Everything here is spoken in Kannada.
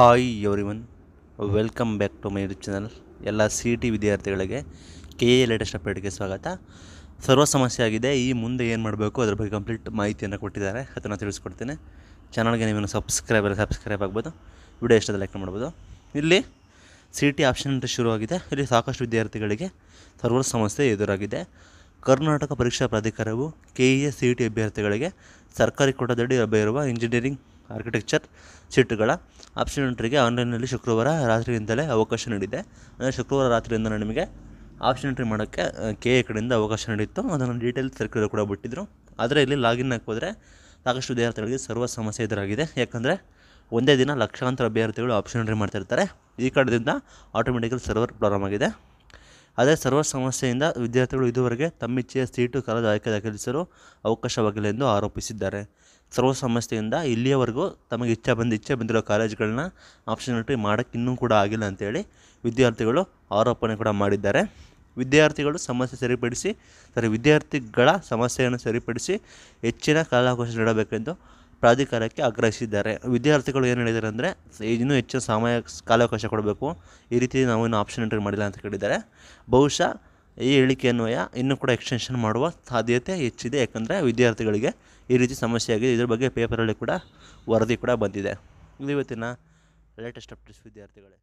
hi one welcome back to my YouTube channel ಎಲ್ಲ ಸಿ ಇ ಟಿ ವಿದ್ಯಾರ್ಥಿಗಳಿಗೆ ಕೆ ಎ ಲೇಟೆಸ್ಟ್ ಅಪ್ಡೇಟ್ಗೆ ಸ್ವಾಗತ ಸರ್ವ ಸಮಸ್ಯೆ ಆಗಿದೆ ಈ ಮುಂದೆ ಏನು ಮಾಡಬೇಕು ಅದ್ರ ಬಗ್ಗೆ ಕಂಪ್ಲೀಟ್ ಮಾಹಿತಿಯನ್ನು ಕೊಟ್ಟಿದ್ದಾರೆ ಅದನ್ನು ತಿಳಿಸ್ಕೊಡ್ತೀನಿ ಚಾನಲ್ಗೆ ನೀವೇನು ಸಬ್ಸ್ಕ್ರೈಬರ್ ಸಬ್ಸ್ಕ್ರೈಬ್ ಆಗ್ಬೋದು ವಿಡಿಯೋ ಇಷ್ಟದ ಲೈಕ್ ಮಾಡ್ಬೋದು ಇಲ್ಲಿ ಸಿ ಟಿ ಆಪ್ಷನ್ ಅಂತ ಶುರುವಾಗಿದೆ ಇಲ್ಲಿ ಸಾಕಷ್ಟು ವಿದ್ಯಾರ್ಥಿಗಳಿಗೆ ಸರ್ವ ಸಮಸ್ಯೆ ಎದುರಾಗಿದೆ ಕರ್ನಾಟಕ ಪರೀಕ್ಷಾ ಪ್ರಾಧಿಕಾರವು K A C E T ಅಭ್ಯರ್ಥಿಗಳಿಗೆ ಸರ್ಕಾರಿ ಕೋಟಾದಡಿ ಲಭ್ಯ ಇರುವ ಇಂಜಿನಿಯರಿಂಗ್ ಆರ್ಕಿಟೆಕ್ಚರ್ ಸೀಟುಗಳ ಆಪ್ಷನ್ ಎಂಟ್ರಿಗೆ ಆನ್ಲೈನಲ್ಲಿ ಶುಕ್ರವಾರ ರಾತ್ರಿಯಿಂದಲೇ ಅವಕಾಶ ನೀಡಿದೆ ಅಂದರೆ ಶುಕ್ರವಾರ ರಾತ್ರಿಯಿಂದ ನಿಮಗೆ ಆಪ್ಷನ್ ಎಂಟ್ರಿ ಮಾಡೋಕ್ಕೆ ಕೆ ಎ ಕಡೆಯಿಂದ ಅವಕಾಶ ನೀಡಿತ್ತು ಅದನ್ನು ಡೀಟೇಲ್ ಸರ್ಕ್ಯುಲರ್ ಕೂಡ ಬಿಟ್ಟಿದ್ದರು ಆದರೆ ಇಲ್ಲಿ ಲಾಗಿನ್ ಹಾಕೋದ್ರೆ ಸಾಕಷ್ಟು ವಿದ್ಯಾರ್ಥಿಗಳಿಗೆ ಸರ್ವ ಸಮಸ್ಯೆ ಎದುರಾಗಿದೆ ಯಾಕಂದರೆ ಒಂದೇ ದಿನ ಲಕ್ಷಾಂತರ ಅಭ್ಯರ್ಥಿಗಳು ಆಪ್ಷನ್ ಎಂಟ್ರಿ ಮಾಡ್ತಿರ್ತಾರೆ ಈ ಕಡೆದಿಂದ ಆಟೋಮೆಟಿಕಲ್ ಸರ್ವರ್ ಪ್ರಾರಂಭ ಆಗಿದೆ ಆದರೆ ಸರ್ವ ಸಮಸ್ಯೆಯಿಂದ ವಿದ್ಯಾರ್ಥಿಗಳು ಇದುವರೆಗೆ ತಮ್ಮಿಚ್ಛೆಯ ಸೀಟು ಕಾಲೇಜ್ ಆಯ್ಕೆ ದಾಖಲಿಸಲು ಅವಕಾಶವಾಗಿಲ್ಲ ಎಂದು ಆರೋಪಿಸಿದ್ದಾರೆ ಸರ್ವ ಸಮಸ್ಯೆಯಿಂದ ಇಲ್ಲಿಯವರೆಗೂ ತಮಗೆ ಇಚ್ಛೆ ಬಂದು ಇಚ್ಛೆ ಬಂದಿರೋ ಕಾಲೇಜುಗಳನ್ನು ಆಪ್ಷನಲ್ಟಿ ಮಾಡೋಕ್ಕೆ ಇನ್ನೂ ಕೂಡ ಆಗಿಲ್ಲ ಅಂತೇಳಿ ವಿದ್ಯಾರ್ಥಿಗಳು ಆರೋಪಣೆ ಕೂಡ ಮಾಡಿದ್ದಾರೆ ವಿದ್ಯಾರ್ಥಿಗಳು ಸಮಸ್ಯೆ ಸರಿಪಡಿಸಿ ಸರಿ ವಿದ್ಯಾರ್ಥಿಗಳ ಸಮಸ್ಯೆಯನ್ನು ಸರಿಪಡಿಸಿ ಹೆಚ್ಚಿನ ಕಾಲಾವಕಾಶ ನೀಡಬೇಕೆಂದು ಪ್ರಾಧಿಕಾರಕ್ಕೆ ಆಗ್ರಹಿಸಿದ್ದಾರೆ ವಿದ್ಯಾರ್ಥಿಗಳು ಏನು ಹೇಳಿದ್ದಾರೆ ಅಂದರೆ ಇನ್ನೂ ಹೆಚ್ಚು ಸಮಯ ಕಾಲಾವಕಾಶ ಕೊಡಬೇಕು ಈ ರೀತಿ ನಾವು ಇನ್ನೂ ಆಪ್ಷನ್ ಎಂಟ್ರಿ ಮಾಡಿಲ್ಲ ಅಂತ ಕೇಳಿದ್ದಾರೆ ಬಹುಶಃ ಈ ಹೇಳಿಕೆ ಅನ್ವಯ ಇನ್ನೂ ಕೂಡ ಎಕ್ಸ್ಟೆನ್ಷನ್ ಮಾಡುವ ಸಾಧ್ಯತೆ ಹೆಚ್ಚಿದೆ ಯಾಕಂದರೆ ವಿದ್ಯಾರ್ಥಿಗಳಿಗೆ ಈ ರೀತಿ ಸಮಸ್ಯೆ ಆಗಿದೆ ಇದ್ರ ಬಗ್ಗೆ ಪೇಪರಲ್ಲಿ ಕೂಡ ವರದಿ ಕೂಡ ಬಂದಿದೆ ಇವತ್ತಿನ ಲೇಟೆಸ್ಟ್ ಅಪ್ಡೇಟ್ಸ್ ವಿದ್ಯಾರ್ಥಿಗಳೇ